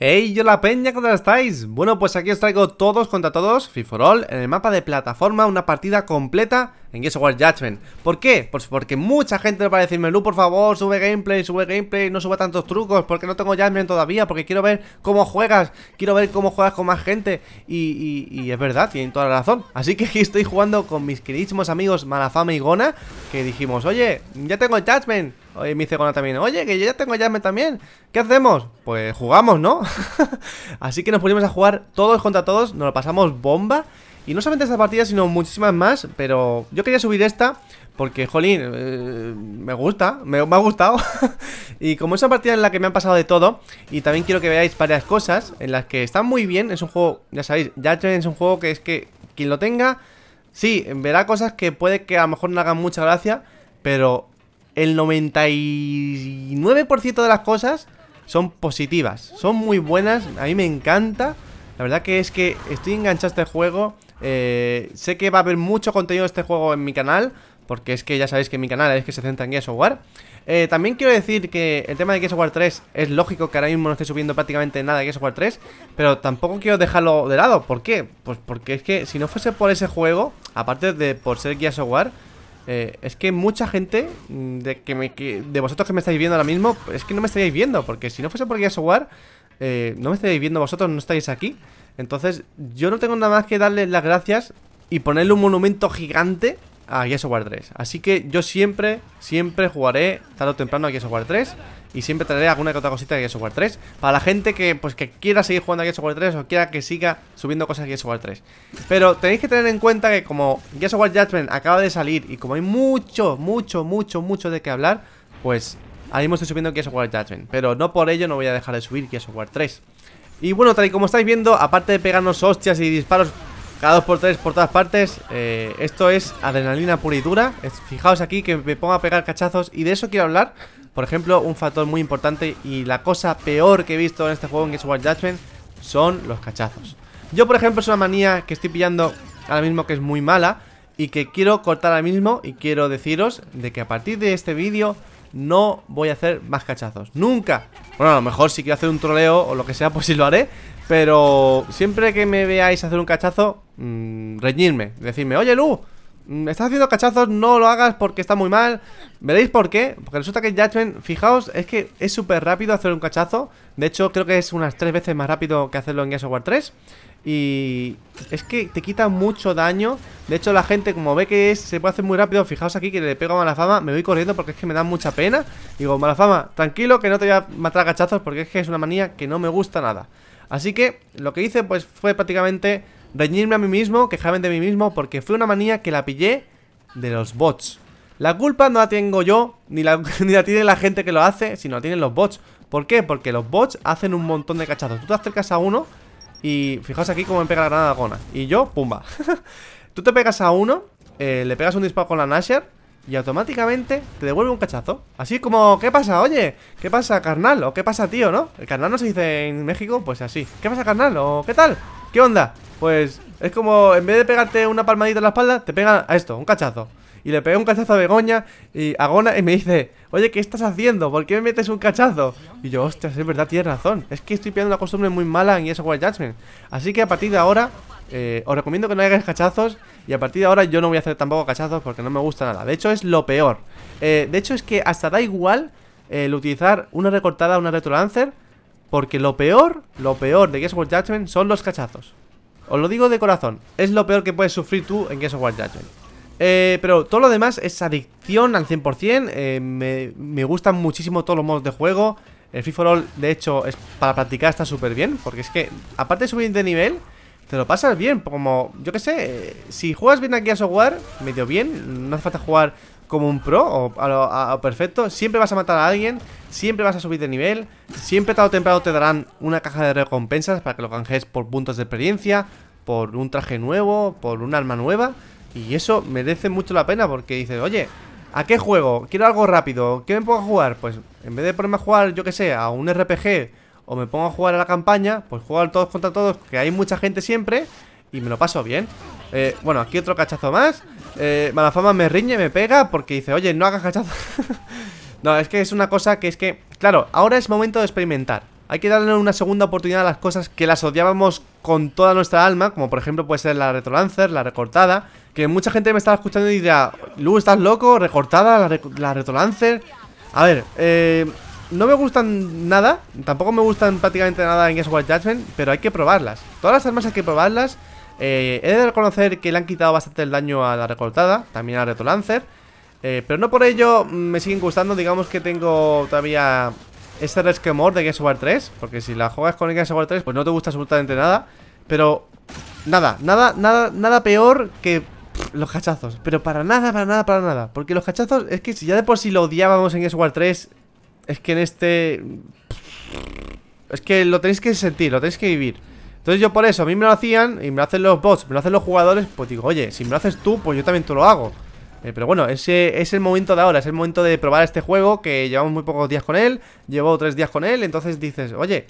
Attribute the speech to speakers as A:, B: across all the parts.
A: Ey, yo la peña! ¿Cómo estáis? Bueno, pues aquí os traigo todos contra todos, all, en el mapa de plataforma, una partida completa en Gears of War Judgment. ¿Por qué? Pues porque mucha gente va a decirme, Lu, por favor, sube gameplay, sube gameplay, no suba tantos trucos, porque no tengo Judgment todavía, porque quiero ver cómo juegas, quiero ver cómo juegas con más gente. Y, es verdad, tienen toda la razón. Así que aquí estoy jugando con mis queridísimos amigos Malafama y Gona, que dijimos, oye, ya tengo el Judgment, oye me dice también, oye, que yo ya tengo llame también. ¿Qué hacemos? Pues jugamos, ¿no? Así que nos pusimos a jugar todos contra todos, nos lo pasamos bomba. Y no solamente esta partida, sino muchísimas más. Pero yo quería subir esta porque, jolín, eh, me gusta, me, ha gustado. y como es una partida en la que me han pasado de todo, y también quiero que veáis varias cosas en las que están muy bien. Es un juego, ya sabéis, ya es un juego que es que quien lo tenga, sí, verá cosas que puede que a lo mejor no hagan mucha gracia, pero el 99% de las cosas son positivas, son muy buenas, a mí me encanta. La verdad que es que estoy enganchado a este juego. Eh, sé que va a haber mucho contenido de este juego en mi canal, porque es que ya sabéis que mi canal es que se centra en Gears of War. Eh, también quiero decir que el tema de Gears of War 3 es lógico que ahora mismo no esté subiendo prácticamente nada de Gears of War 3, pero tampoco quiero dejarlo de lado. ¿Por qué? Pues porque es que si no fuese por ese juego, aparte de por ser Gears eh, es que mucha gente mm, de, que, de vosotros que me estáis viendo ahora mismo, es que no me estaríais viendo, porque si no fuese por Gears eh, no me estaríais viendo vosotros, no estáis aquí. Entonces, yo no tengo nada más que darle las gracias y ponerle un monumento gigante a Gears War 3. Así que yo siempre, siempre jugaré tarde o temprano a Gears 3. Y siempre traeré alguna que otra cosita de Gears of War 3 Para la gente que, pues, que quiera seguir jugando a Gears of War 3 O quiera que siga subiendo cosas de Gears of War 3 Pero tenéis que tener en cuenta que como Gears of War Judgment acaba de salir Y como hay mucho, mucho, mucho, mucho de qué hablar Pues ahí mismo estoy subiendo Gears of War Judgment Pero no por ello no voy a dejar de subir Gears of War 3 y bueno, tal y como estáis viendo, aparte de pegarnos hostias y disparos cada dos por tres por todas partes eh, Esto es adrenalina pura y dura Fijaos aquí que me pongo a pegar cachazos Y de eso quiero hablar Por ejemplo, un factor muy importante Y la cosa peor que he visto en este juego en Gears of Judgment Son los cachazos Yo, por ejemplo, es una manía que estoy pillando Ahora mismo que es muy mala Y que quiero cortar ahora mismo Y quiero deciros de que a partir de este vídeo no voy a hacer más cachazos Nunca Bueno, a lo mejor si quiero hacer un troleo o lo que sea, pues sí lo haré Pero siempre que me veáis hacer un cachazo mm, Reñirme, decirme Oye Lu, Mm, estás haciendo cachazos, no lo hagas porque está muy mal ¿Veréis por qué? Porque resulta que Judgment, fijaos, es que es súper rápido hacer un cachazo De hecho, creo que es unas tres veces más rápido que hacerlo en Gears of War 3 Y es que te quita mucho daño De hecho, la gente, como ve que se puede hacer muy rápido Fijaos aquí que le pego a Malafama fama Me voy corriendo porque es que me da mucha pena Digo, mala fama, tranquilo que no te voy a matar a cachazos Porque es que es una manía que no me gusta nada Así que lo que hice pues fue prácticamente reñirme a mí mismo, quejarme de mí mismo, porque fue una manía que la pillé de los bots. La culpa no la tengo yo, ni la, ni tiene la gente que lo hace, sino la tienen los bots. ¿Por qué? Porque los bots hacen un montón de cachazos. Tú te acercas a uno y fijaos aquí cómo me pega la granada gona. Y yo, pumba. Tú te pegas a uno, eh, le pegas un disparo con la Nasher y automáticamente te devuelve un cachazo. Así como, ¿qué pasa, oye? ¿Qué pasa, carnal? ¿O qué pasa, tío, no? El carnal no se dice en México, pues así. ¿Qué pasa, carnal? ¿O qué tal? ¿Qué onda? Pues es como, en vez de pegarte una palmadita en la espalda, te pega a esto, un cachazo. Y le pegué un cachazo a Begoña y a Gona y me dice, oye, ¿qué estás haciendo? ¿Por qué me metes un cachazo? Y yo, ostras, es verdad, tienes razón. Es que estoy pidiendo una costumbre muy mala en ese Wild Judgment. Así que a partir de ahora, eh, os recomiendo que no hagáis cachazos y a partir de ahora yo no voy a hacer tampoco cachazos porque no me gusta nada. De hecho, es lo peor. Eh, de hecho, es que hasta da igual eh, el utilizar una recortada o una Lancer porque lo peor, lo peor de Guess of Judgment son los cachazos. Os lo digo de corazón, es lo peor que puedes sufrir tú en Guess of Judgment. Eh, pero todo lo demás es adicción al 100%, eh, me, gustan muchísimo todos los modos de juego. El Free For All, de hecho, es para practicar está súper bien, porque es que, aparte de subir de nivel, te lo pasas bien, como, yo que sé, si juegas bien aquí a software, medio bien, no hace falta jugar como un pro o, a, perfecto, siempre vas a matar a alguien, siempre vas a subir de nivel, siempre tarde o temprano te darán una caja de recompensas para que lo canjes por puntos de experiencia, por un traje nuevo, por un arma nueva, y eso merece mucho la pena porque dices, oye, ¿a qué juego? Quiero algo rápido, ¿qué me puedo jugar? Pues en vez de ponerme a jugar, yo que sé, a un RPG o me pongo a jugar a la campaña, pues juego al todos contra todos, que hay mucha gente siempre, y me lo paso bien. Eh, bueno, aquí otro cachazo más. Eh, Malafama me riñe, me pega, porque dice, oye, no hagas cachazo. no, es que es una cosa que es que, claro, ahora es momento de experimentar. Hay que darle una segunda oportunidad a las cosas que las odiábamos con toda nuestra alma, como por ejemplo puede ser la retrolancer, la recortada, que mucha gente me estaba escuchando y dirá, Lu, ¿estás loco? ¿Recortada? ¿La, la retrolancer? A ver, eh no me gustan nada, tampoco me gustan prácticamente nada en Guess of Judgment, pero hay que probarlas. Todas las armas hay que probarlas. Eh, he de reconocer que le han quitado bastante el daño a la recortada, también a Reto Lancer. Eh, pero no por ello me siguen gustando, digamos que tengo todavía este resquemor de que What 3, porque si la juegas con el Gears 3, pues no te gusta absolutamente nada. Pero nada, nada, nada, nada peor que los cachazos. Pero para nada, para nada, para nada. Porque los cachazos es que si ya de por sí lo odiábamos en Guess 3 es que en este... Es que lo tenéis que sentir, lo tenéis que vivir Entonces yo por eso, a mí me lo hacían Y me lo hacen los bots, me lo hacen los jugadores Pues digo, oye, si me lo haces tú, pues yo también tú lo hago eh, Pero bueno, ese es el momento de ahora Es el momento de probar este juego Que llevamos muy pocos días con él Llevo tres días con él, entonces dices, oye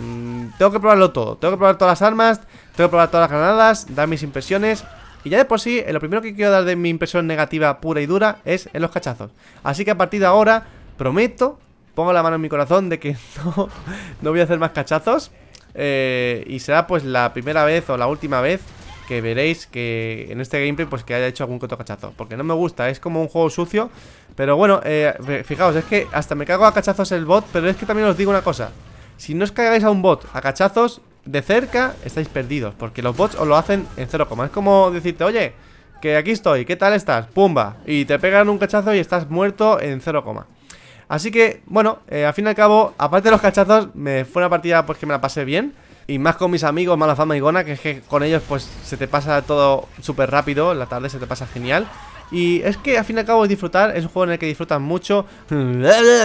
A: mm, Tengo que probarlo todo, tengo que probar todas las armas Tengo que probar todas las granadas Dar mis impresiones y ya de por sí, eh, lo primero que quiero dar de mi impresión negativa pura y dura es en los cachazos. Así que a partir de ahora, prometo Pongo la mano en mi corazón de que no, voy a hacer más cachazos. Eh, y será pues la primera vez o la última vez que veréis que en este gameplay pues que haya hecho algún coto cachazo. Porque no me gusta, es como un juego sucio. Pero bueno, eh, fijaos, es que hasta me cago a cachazos el bot, pero es que también os digo una cosa. Si no os cagáis a un bot a cachazos de cerca, estáis perdidos. Porque los bots os lo hacen en 0, es como decirte, oye, que aquí estoy, ¿qué tal estás? Pumba. Y te pegan un cachazo y estás muerto en 0, Así que, bueno, eh, al fin y al cabo, aparte de los cachazos, me fue una partida pues que me la pasé bien. Y más con mis amigos, mala fama y gona, que es que con ellos pues se te pasa todo súper rápido, la tarde se te pasa genial. Y es que al fin y al cabo es disfrutar, es un juego en el que disfrutan mucho.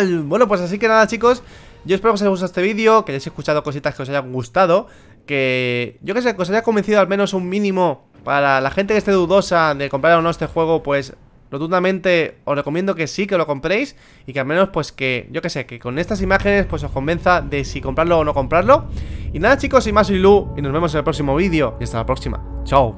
A: Bueno, pues así que nada chicos, yo espero que os haya gustado este vídeo, que hayáis escuchado cositas que os hayan gustado, que yo que sé, que os haya convencido al menos un mínimo para la gente que esté dudosa de comprar o no este juego, pues rotundamente os recomiendo que sí, que lo compréis y que al menos pues que, yo que sé, que con estas imágenes pues os convenza de si comprarlo o no comprarlo. Y nada chicos, y más soy Lu y nos vemos en el próximo vídeo y hasta la próxima. Chao.